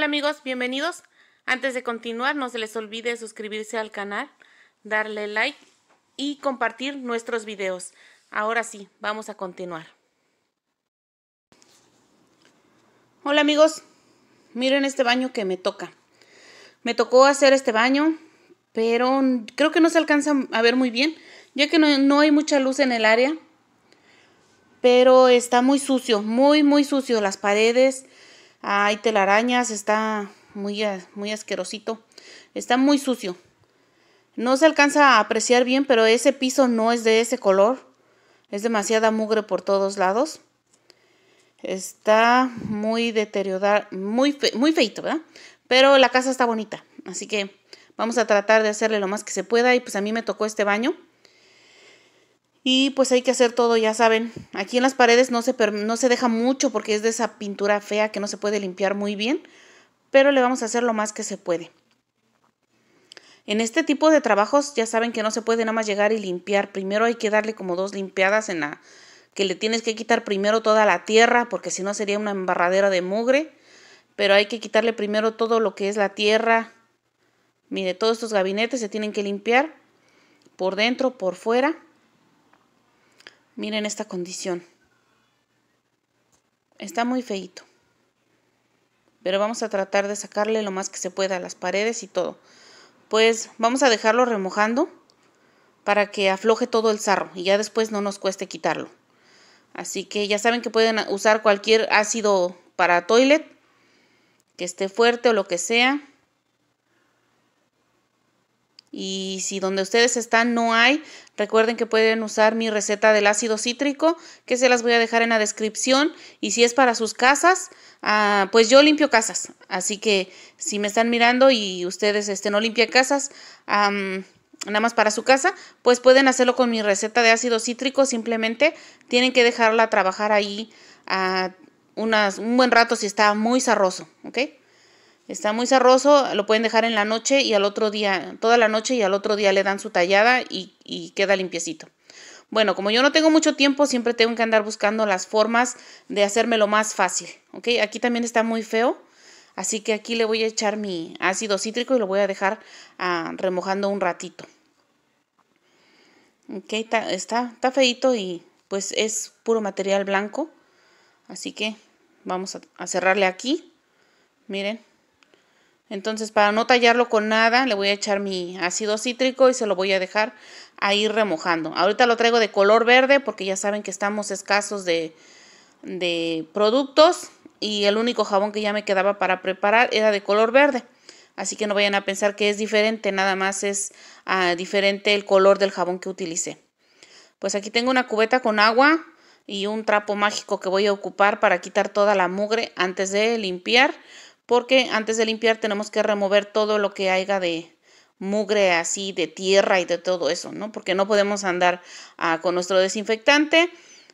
Hola amigos, bienvenidos. Antes de continuar, no se les olvide suscribirse al canal, darle like y compartir nuestros videos. Ahora sí, vamos a continuar. Hola amigos, miren este baño que me toca. Me tocó hacer este baño, pero creo que no se alcanza a ver muy bien, ya que no, no hay mucha luz en el área. Pero está muy sucio, muy, muy sucio. Las paredes, hay telarañas, está muy, muy asquerosito, está muy sucio. No se alcanza a apreciar bien, pero ese piso no es de ese color. Es demasiada mugre por todos lados. Está muy deteriorado, muy, muy feito, ¿verdad? Pero la casa está bonita, así que vamos a tratar de hacerle lo más que se pueda. Y pues a mí me tocó este baño. Y pues hay que hacer todo, ya saben. Aquí en las paredes no se, no se deja mucho porque es de esa pintura fea que no se puede limpiar muy bien, pero le vamos a hacer lo más que se puede. En este tipo de trabajos ya saben que no se puede nada más llegar y limpiar. Primero hay que darle como dos limpiadas en la que le tienes que quitar primero toda la tierra porque si no sería una embarradera de mugre. Pero hay que quitarle primero todo lo que es la tierra. Mire, todos estos gabinetes se tienen que limpiar por dentro, por fuera. Miren esta condición. Está muy feito. Pero vamos a tratar de sacarle lo más que se pueda a las paredes y todo. Pues vamos a dejarlo remojando para que afloje todo el sarro y ya después no nos cueste quitarlo. Así que ya saben que pueden usar cualquier ácido para toilet que esté fuerte o lo que sea. Y si donde ustedes están no hay, recuerden que pueden usar mi receta del ácido cítrico, que se las voy a dejar en la descripción. Y si es para sus casas, ah, pues yo limpio casas. Así que si me están mirando y ustedes este, no limpian casas, nada más para su casa, pues pueden hacerlo con mi receta de ácido cítrico. Simplemente tienen que dejarla trabajar ahí ah, un buen rato si está muy sarroso, ¿ok? Está muy cerroso, lo pueden dejar en la noche y al otro día, toda la noche y al otro día le dan su tallada y, queda limpiecito. Bueno, como yo no tengo mucho tiempo, siempre tengo que andar buscando las formas de hacérmelo más fácil. ¿Ok? Aquí también está muy feo. Así que aquí le voy a echar mi ácido cítrico y lo voy a dejar ah, remojando un ratito. Ok, está, está, feito y pues es puro material blanco. Así que vamos a cerrarle aquí. Miren. Entonces, para no tallarlo con nada, le voy a echar mi ácido cítrico y se lo voy a dejar ahí remojando. Ahorita lo traigo de color verde porque ya saben que estamos escasos de, productos y el único jabón que ya me quedaba para preparar era de color verde. Así que no vayan a pensar que es diferente, nada más es ah, diferente el color del jabón que utilicé. Pues aquí tengo una cubeta con agua y un trapo mágico que voy a ocupar para quitar toda la mugre antes de limpiar porque antes de limpiar tenemos que remover todo lo que haya de mugre así de tierra y de todo eso, ¿no? Porque no podemos andar ah, con nuestro desinfectante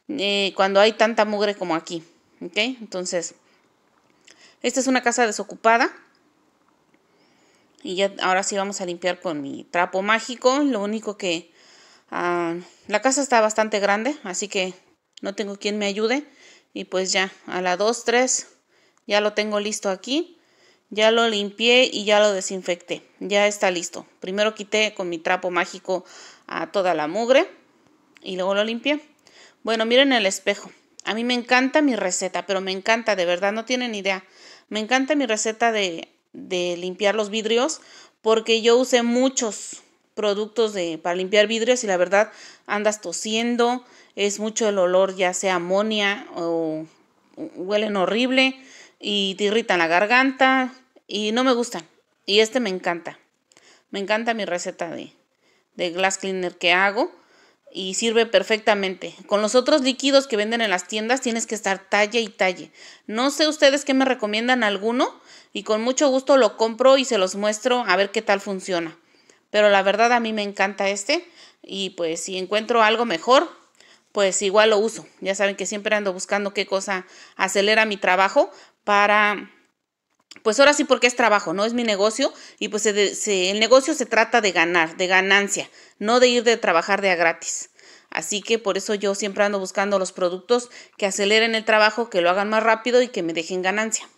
eh, cuando hay tanta mugre como aquí, ¿ok? Entonces, esta es una casa desocupada. Y ya ahora sí vamos a limpiar con mi trapo mágico. Lo único que... Ah, la casa está bastante grande, así que no tengo quien me ayude. Y pues ya, a la 2, 3 ya lo tengo listo aquí. Ya lo limpié y ya lo desinfecté. Ya está listo. Primero quité con mi trapo mágico a toda la mugre y luego lo limpié. Bueno, miren el espejo. A mí me encanta mi receta, pero me encanta, de verdad, no tienen idea. Me encanta mi receta de, de limpiar los vidrios porque yo usé muchos productos de, para limpiar vidrios y la verdad andas tosiendo, es mucho el olor, ya sea amonia o huelen horrible y te irritan la garganta y no me gustan. Y este me encanta. Me encanta mi receta de, de glass cleaner que hago y sirve perfectamente. Con los otros líquidos que venden en las tiendas tienes que estar talle y talle. No sé ustedes qué me recomiendan alguno y con mucho gusto lo compro y se los muestro a ver qué tal funciona. Pero la verdad a mí me encanta este y pues si encuentro algo mejor, pues igual lo uso. Ya saben que siempre ando buscando qué cosa acelera mi trabajo, para, pues ahora sí porque es trabajo, ¿no? Es mi negocio y pues el negocio se trata de ganar, de ganancia, no de ir de trabajar de a gratis. Así que por eso yo siempre ando buscando los productos que aceleren el trabajo, que lo hagan más rápido y que me dejen ganancia.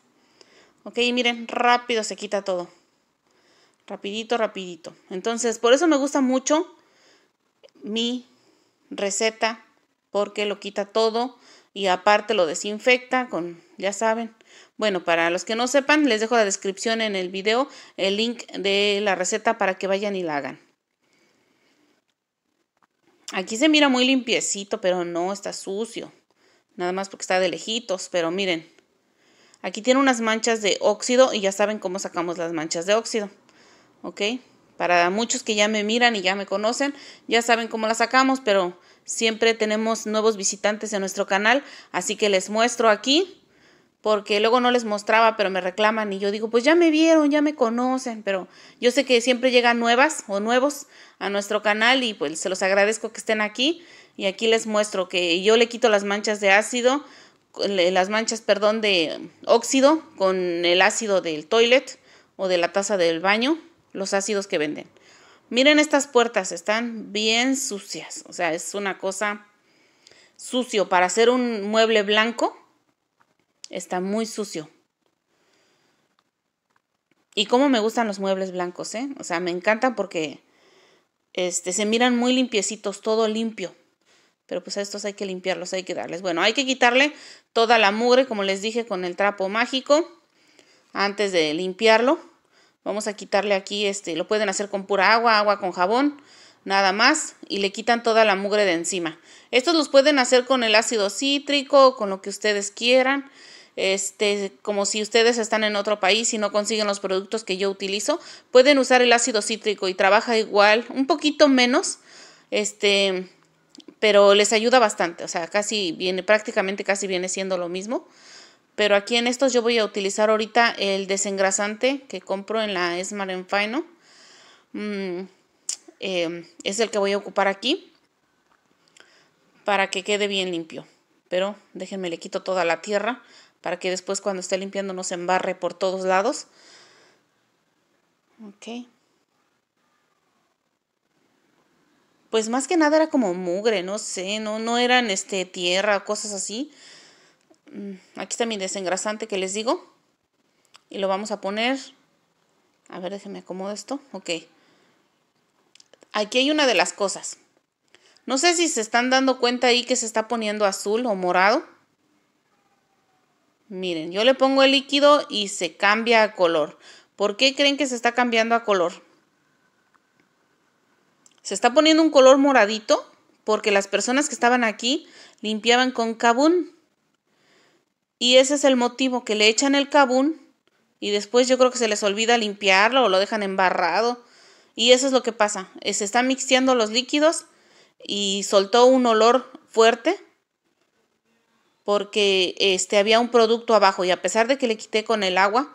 Ok, miren, rápido se quita todo. Rapidito, rapidito. Entonces, por eso me gusta mucho mi receta, porque lo quita todo y aparte lo desinfecta con, ya saben. Bueno, para los que no sepan, les dejo la descripción en el video, el link de la receta para que vayan y la hagan. Aquí se mira muy limpiecito, pero no, está sucio. Nada más porque está de lejitos, pero miren. Aquí tiene unas manchas de óxido y ya saben cómo sacamos las manchas de óxido. ¿Ok? Para muchos que ya me miran y ya me conocen, ya saben cómo las sacamos, pero Siempre tenemos nuevos visitantes en nuestro canal, así que les muestro aquí, porque luego no les mostraba, pero me reclaman y yo digo, pues ya me vieron, ya me conocen, pero yo sé que siempre llegan nuevas o nuevos a nuestro canal y pues se los agradezco que estén aquí y aquí les muestro que yo le quito las manchas de ácido, las manchas, perdón, de óxido con el ácido del toilet o de la taza del baño, los ácidos que venden. Miren estas puertas, están bien sucias. O sea, es una cosa sucio. Para hacer un mueble blanco, está muy sucio. Y cómo me gustan los muebles blancos, ¿eh? O sea, me encantan porque este, se miran muy limpiecitos, todo limpio. Pero pues a estos hay que limpiarlos, hay que darles. Bueno, hay que quitarle toda la mugre, como les dije, con el trapo mágico antes de limpiarlo. Vamos a quitarle aquí, este, lo pueden hacer con pura agua, agua con jabón, nada más, y le quitan toda la mugre de encima. Estos los pueden hacer con el ácido cítrico, con lo que ustedes quieran. Este, como si ustedes están en otro país y no consiguen los productos que yo utilizo, pueden usar el ácido cítrico y trabaja igual, un poquito menos, este, pero les ayuda bastante, o sea, casi viene, prácticamente casi viene siendo lo mismo. Pero aquí en estos yo voy a utilizar ahorita el desengrasante que compro en la Esmar Enfino. Mm, em, es el que voy a ocupar aquí para que quede bien limpio. Pero déjenme le quito toda la tierra para que después cuando esté limpiando no se embarre por todos lados. Ok. Pues más que nada era como mugre, no sé, no, no eran este, tierra, cosas así. Mm, aquí está mi desengrasante que les digo. Y lo vamos a poner. A ver, déjenme acomodo esto. Ok. Aquí hay una de las cosas. No sé si se están dando cuenta ahí que se está poniendo azul o morado. Miren, yo le pongo el líquido y se cambia a color. ¿Por qué creen que se está cambiando a color? Se está poniendo un color moradito porque las personas que estaban aquí limpiaban con cabún. Y ese es el motivo, que le echan el cabún y después yo creo que se les olvida limpiarlo o lo dejan embarrado. Y eso es lo que pasa. Eh, se están mixteando los líquidos y soltó un olor fuerte porque este, había un producto abajo y a pesar de que le quité con el agua,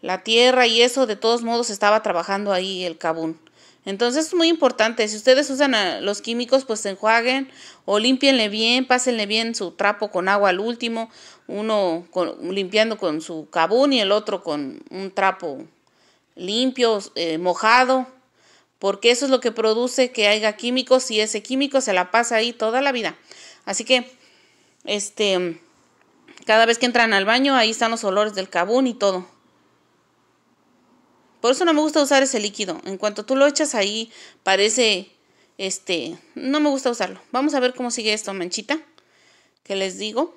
la tierra y eso, de todos modos estaba trabajando ahí el cabún. Entonces es muy importante, si ustedes usan los químicos, pues enjuaguen o limpienle bien, pásenle bien su trapo con agua al último, uno limpiando con su cabún y el otro con un trapo limpio, eh, mojado, porque eso es lo que produce que haya químicos y ese químico se la pasa ahí toda la vida. Así que, este, cada vez que entran al baño, ahí están los olores del cabún y todo. Por eso no me gusta usar ese líquido. En cuanto tú lo echas ahí, parece, este, no me gusta usarlo. Vamos a ver cómo sigue esto, manchita, que les digo.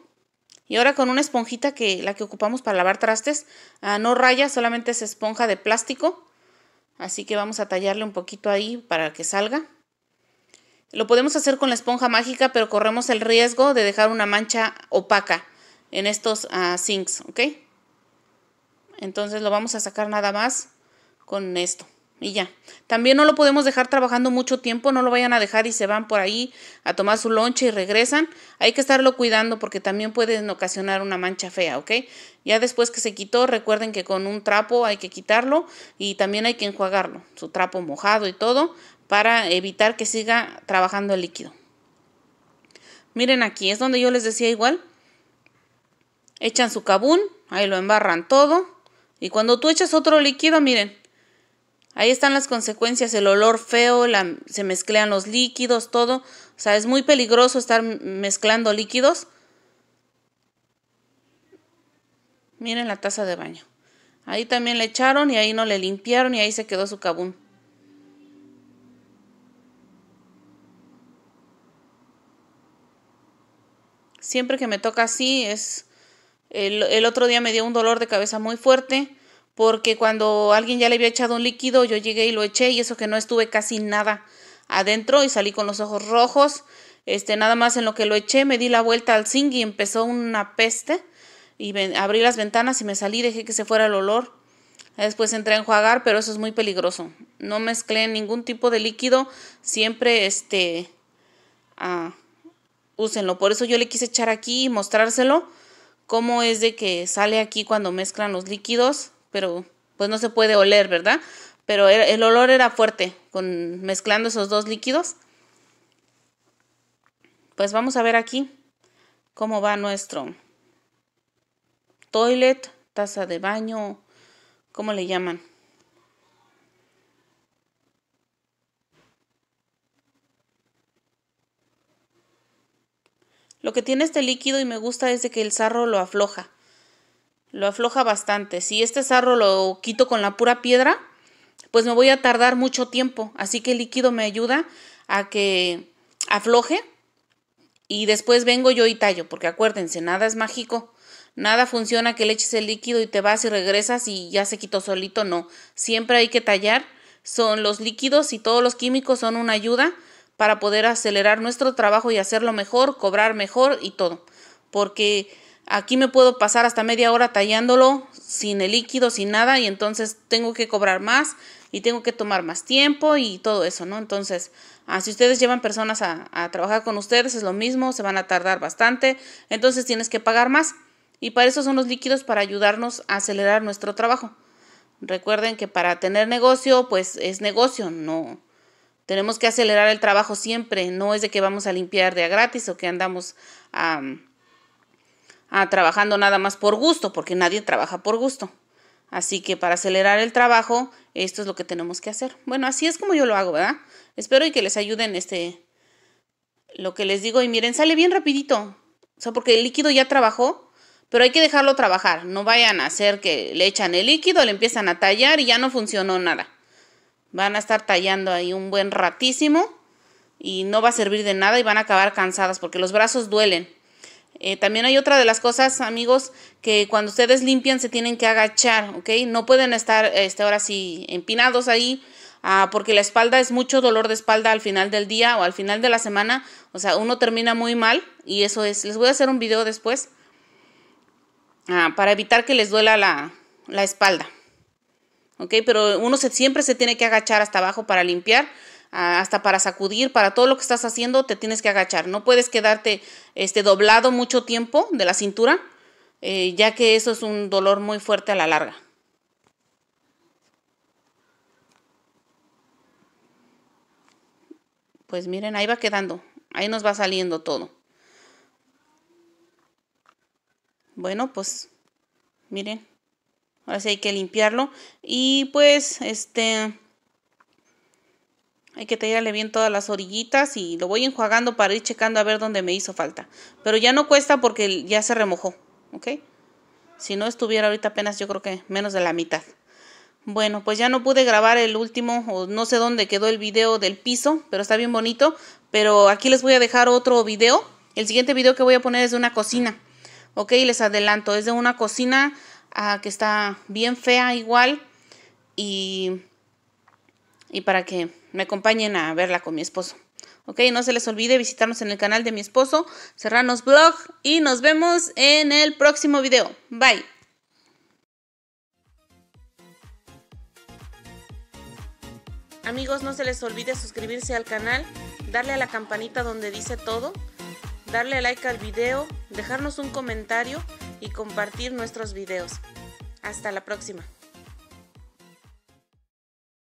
Y ahora con una esponjita que la que ocupamos para lavar trastes, ah, no raya, solamente es esponja de plástico. Así que vamos a tallarle un poquito ahí para que salga. Lo podemos hacer con la esponja mágica, pero corremos el riesgo de dejar una mancha opaca en estos ah, sinks, ¿ok? Entonces lo vamos a sacar nada más con esto. Y ya. También no lo podemos dejar trabajando mucho tiempo, no lo vayan a dejar y se van por ahí a tomar su lonche y regresan. Hay que estarlo cuidando porque también pueden ocasionar una mancha fea, ¿ok? Ya después que se quitó, recuerden que con un trapo hay que quitarlo y también hay que enjuagarlo, su trapo mojado y todo, para evitar que siga trabajando el líquido. Miren aquí, es donde yo les decía igual. Echan su cabún, ahí lo embarran todo. Y cuando tú echas otro líquido, miren, Ahí están las consecuencias, el olor feo, la, se mezclan los líquidos, todo. O sea, es muy peligroso estar mezclando líquidos. Miren la taza de baño. Ahí también le echaron y ahí no le limpiaron y ahí se quedó su cabún. Siempre que me toca así es... el otro día me dio un dolor de cabeza muy fuerte porque cuando alguien ya le había echado un líquido, yo llegué y lo eché y eso que no estuve casi nada adentro y salí con los ojos rojos. Este, nada más en lo que lo eché, me di la vuelta al zinc y empezó una peste y abrí las ventanas y me salí, dejé que se fuera el olor. Después entré a enjuagar, pero eso es muy peligroso. No mezclé ningún tipo de líquido, siempre este ah, úsenlo. Por eso yo le quise echar aquí y mostrárselo cómo es de que sale aquí cuando mezclan los líquidos pero pues no se puede oler, ¿verdad? Pero el olor era fuerte, con, mezclando esos dos líquidos. Pues vamos a ver aquí cómo va nuestro toilet, taza de baño, ¿cómo le llaman? Lo que tiene este líquido y me gusta es de que el sarro lo afloja lo afloja bastante. Si este sarro lo quito con la pura piedra, pues me voy a tardar mucho tiempo. Así que el líquido me ayuda a que afloje y después vengo yo y tallo, porque acuérdense, nada es mágico. Nada funciona que le eches el líquido y te vas y regresas y ya se quitó solito, no. Siempre hay que tallar. Son los líquidos y todos los químicos son una ayuda para poder acelerar nuestro trabajo y hacerlo mejor, cobrar mejor y todo. Porque Aquí me puedo pasar hasta media hora tallándolo sin el líquido, sin nada, y entonces tengo que cobrar más y tengo que tomar más tiempo y todo eso, ¿no? Entonces, ah, si ustedes llevan personas a, trabajar con ustedes, es lo mismo, se van a tardar bastante, entonces tienes que pagar más. Y para eso son los líquidos, para ayudarnos a acelerar nuestro trabajo. Recuerden que para tener negocio, pues es negocio, no. Tenemos que acelerar el trabajo siempre, no es de que vamos a limpiar de a gratis o que andamos a... Ah, trabajando nada más por gusto, porque nadie trabaja por gusto. Así que para acelerar el trabajo, esto es lo que tenemos que hacer. Bueno, así es como yo lo hago, ¿verdad? Espero y que les ayuden este lo que les digo y miren, sale bien rapidito. O sea, porque el líquido ya trabajó, pero hay que dejarlo trabajar. No vayan a hacer que le echan el líquido, le empiezan a tallar y ya no funcionó nada. Van a estar tallando ahí un buen ratísimo y no va a servir de nada y van a acabar cansadas porque los brazos duelen. Eh, también hay otra de las cosas, amigos, que cuando ustedes limpian se tienen que agachar, ¿ok? No pueden estar este, ahora sí empinados ahí, ah, porque la espalda es mucho dolor de espalda al final del día o al final de la semana. O sea, uno termina muy mal y eso es. Les voy a hacer un video después ah, para evitar que les duela la, la espalda. ¿Ok? Pero uno siempre se tiene que agachar hasta abajo para limpiar hasta para sacudir, para todo lo que estás haciendo te tienes que agachar. No puedes quedarte este, doblado mucho tiempo de la cintura, eh, ya que eso es un dolor muy fuerte a la larga. Pues miren, ahí va quedando, ahí nos va saliendo todo. Bueno, pues miren, ahora sí hay que limpiarlo y pues este hay que tirarle bien todas las orillitas y lo voy enjuagando para ir checando a ver dónde me hizo falta. Pero ya no cuesta porque ya se remojó, ¿ok? Si no estuviera ahorita apenas yo creo que menos de la mitad. Bueno, pues ya no pude grabar el último, o no sé dónde quedó el video del piso, pero está bien bonito. Pero aquí les voy a dejar otro video. El siguiente video que voy a poner es de una cocina. Ok, les adelanto, es de una cocina ah, que está bien fea igual. Y, y para que me acompañen a verla con mi esposo. Ok, no se les olvide visitarnos en el canal de mi esposo, Cerrarnos Blog, y nos vemos en el próximo video. Bye. Amigos, no se les olvide suscribirse al canal, darle a la campanita donde dice todo, darle like al video, dejarnos un comentario y compartir nuestros videos. Hasta la próxima.